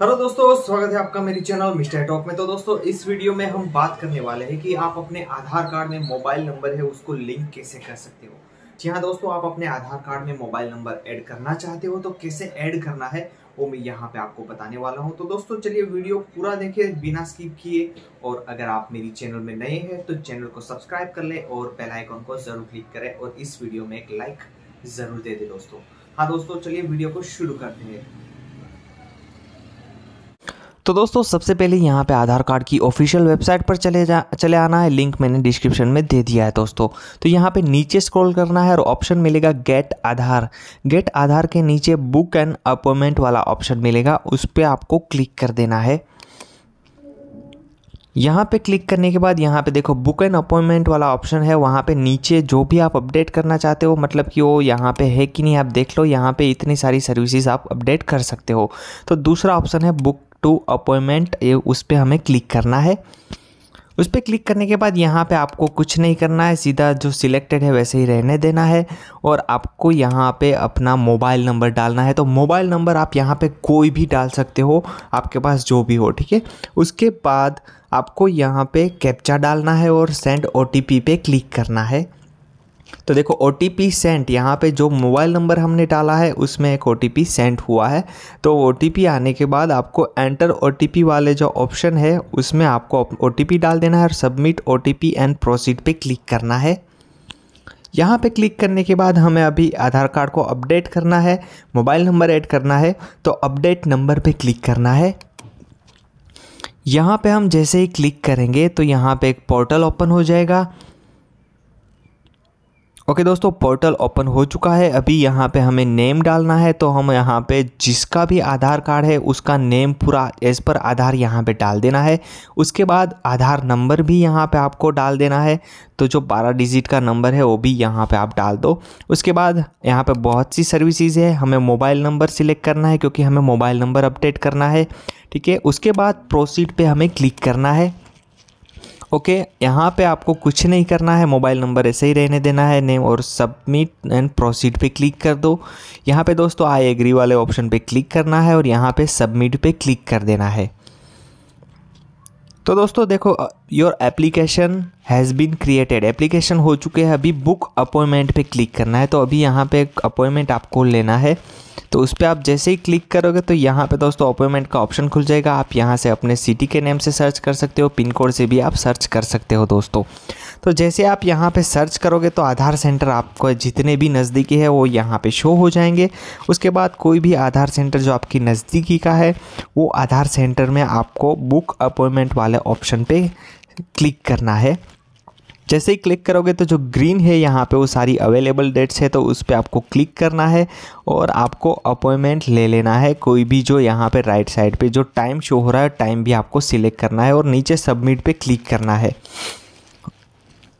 hello दोस्तों स्वागत है आपका मेरी चैनल मिस्टर टॉक में तो दोस्तों इस वीडियो में हम बात करने वाले हैं कि आप अपने आधार कार्ड में मोबाइल नंबर है उसको लिंक कैसे कर सकते हो जी हाँ दोस्तों आप अपने आधार कार्ड में मोबाइल नंबर ऐड करना चाहते हो तो कैसे ऐड करना है वो मैं यहाँ पे आपको बताने वाला हूँ तो दोस्तों चलिए वीडियो पूरा देखिए बिना स्किप किए और अगर आप मेरी चैनल में नए हैं तो चैनल को सब्सक्राइब कर ले और बेलाइकॉन को जरूर क्लिक करें और इस वीडियो में एक लाइक जरूर दे दे दोस्तों हाँ दोस्तों चलिए वीडियो को शुरू करते हैं तो दोस्तों सबसे पहले यहाँ पे आधार कार्ड की ऑफिशियल वेबसाइट पर चले जा चले आना है लिंक मैंने डिस्क्रिप्शन में दे दिया है दोस्तों तो यहाँ पे नीचे स्क्रॉल करना है और ऑप्शन मिलेगा गेट आधार गेट आधार के नीचे बुक एंड अपॉइंटमेंट वाला ऑप्शन मिलेगा उस पर आपको क्लिक कर देना है यहाँ पे क्लिक करने के बाद यहाँ पे देखो बुक एंड अपॉइंटमेंट वाला ऑप्शन है वहाँ पे नीचे जो भी आप अपडेट करना चाहते हो मतलब कि वो यहाँ पे है कि नहीं आप देख लो यहाँ पे इतनी सारी सर्विसेज आप अपडेट कर सकते हो तो दूसरा ऑप्शन है बुक टू अपॉइंटमेंट ये उस पर हमें क्लिक करना है उस पर क्लिक करने के बाद यहाँ पे आपको कुछ नहीं करना है सीधा जो सिलेक्टेड है वैसे ही रहने देना है और आपको यहाँ पे अपना मोबाइल नंबर डालना है तो मोबाइल नंबर आप यहाँ पे कोई भी डाल सकते हो आपके पास जो भी हो ठीक है उसके बाद आपको यहाँ पे कैप्चा डालना है और सेंड ओ पे क्लिक करना है तो देखो ओ टी पी सेंट यहाँ पर जो मोबाइल नंबर हमने डाला है उसमें एक ओ टी पी सेंट हुआ है तो ओ टी पी आने के बाद आपको एंटर ओ टी पी वाले जो ऑप्शन है उसमें आपको ओ टी पी डाल देना है और submit O T P and proceed पे क्लिक करना है यहाँ पे क्लिक करने के बाद हमें अभी आधार कार्ड को अपडेट करना है मोबाइल नंबर ऐड करना है तो अपडेट नंबर पे क्लिक करना है यहाँ पे हम जैसे ही क्लिक करेंगे तो यहाँ पे एक पोर्टल ओपन हो जाएगा ओके okay, दोस्तों पोर्टल ओपन हो चुका है अभी यहाँ पे हमें नेम डालना है तो हम यहाँ पे जिसका भी आधार कार्ड है उसका नेम पूरा एज पर आधार यहाँ पे डाल देना है उसके बाद आधार नंबर भी यहाँ पे आपको डाल देना है तो जो 12 डिजिट का नंबर है वो भी यहाँ पे आप डाल दो उसके बाद यहाँ पे बहुत सी सर्विसेज है हमें मोबाइल नंबर सिलेक्ट करना है क्योंकि हमें मोबाइल नंबर अपडेट करना है ठीक है उसके बाद प्रोसीड पर हमें क्लिक करना है ओके यहाँ पे आपको कुछ नहीं करना है मोबाइल नंबर ऐसे ही रहने देना है नेम और सबमिट एंड प्रोसीड पे क्लिक कर दो यहाँ पे दोस्तों आई एग्री वाले ऑप्शन पे क्लिक करना है और यहाँ पे सबमिट पे क्लिक कर देना है तो दोस्तों देखो your application has been created application हो चुके हैं अभी बुक अपॉइंटमेंट पे क्लिक करना है तो अभी यहाँ पे अपॉइंटमेंट आपको लेना है तो उस पर आप जैसे ही क्लिक करोगे तो यहाँ पे दोस्तों अपॉइंटमेंट का ऑप्शन खुल जाएगा आप यहाँ से अपने सिटी के नेम से सर्च कर सकते हो पिन कोड से भी आप सर्च कर सकते हो दोस्तों तो जैसे आप यहाँ पे सर्च करोगे तो आधार सेंटर आपको जितने भी नज़दीकी है वो यहाँ पे शो हो जाएंगे उसके बाद कोई भी आधार सेंटर जो आपकी नज़दीकी का है वो आधार सेंटर में आपको बुक अपॉइंटमेंट वाले ऑप्शन पे क्लिक करना है जैसे ही क्लिक करोगे तो जो ग्रीन है यहाँ पे वो सारी अवेलेबल डेट्स है तो उस पर आपको क्लिक करना है और आपको अपॉइंटमेंट ले लेना है कोई भी जो यहाँ पे राइट साइड पे जो टाइम शो हो रहा है टाइम भी आपको सिलेक्ट करना है और नीचे सबमिट पे क्लिक करना है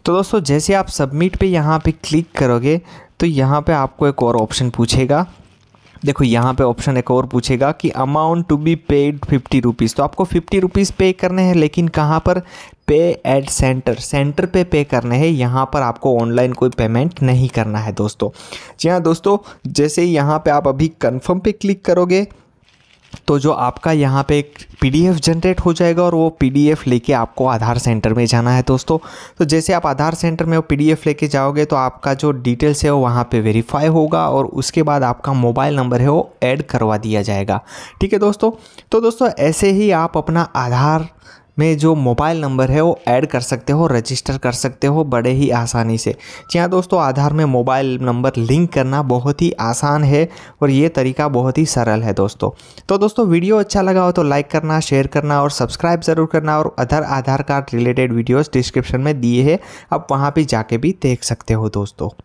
तो दोस्तों जैसे आप सबमिट पे यहाँ पे क्लिक करोगे तो यहाँ पे आपको एक और ऑप्शन पूछेगा देखो यहाँ पे ऑप्शन एक और पूछेगा कि amount to be paid fifty rupees तो आपको फिफ्टी रुपीज़ पे करने हैं लेकिन कहाँ पर पे एट सेंटर सेंटर पे पे करने हैं यहाँ पर आपको ऑनलाइन कोई पेमेंट नहीं करना है दोस्तों जी हाँ दोस्तों जैसे यहाँ पे आप अभी कन्फर्म पे क्लिक करोगे तो जो आपका यहाँ पे एक पी जनरेट हो जाएगा और वो पी लेके आपको आधार सेंटर में जाना है दोस्तों तो जैसे आप आधार सेंटर में वो पी लेके जाओगे तो आपका जो डिटेल्स है वो वहाँ पे वेरीफाई होगा और उसके बाद आपका मोबाइल नंबर है वो ऐड करवा दिया जाएगा ठीक है दोस्तों तो दोस्तों ऐसे ही आप अपना आधार में जो मोबाइल नंबर है वो ऐड कर सकते हो रजिस्टर कर सकते हो बड़े ही आसानी से जी हाँ दोस्तों आधार में मोबाइल नंबर लिंक करना बहुत ही आसान है और ये तरीका बहुत ही सरल है दोस्तों तो दोस्तों वीडियो अच्छा लगा हो तो लाइक करना शेयर करना और सब्सक्राइब ज़रूर करना और other Aadhaar card related videos description में दिए है आप वहाँ पर जाके भी देख सकते हो दोस्तों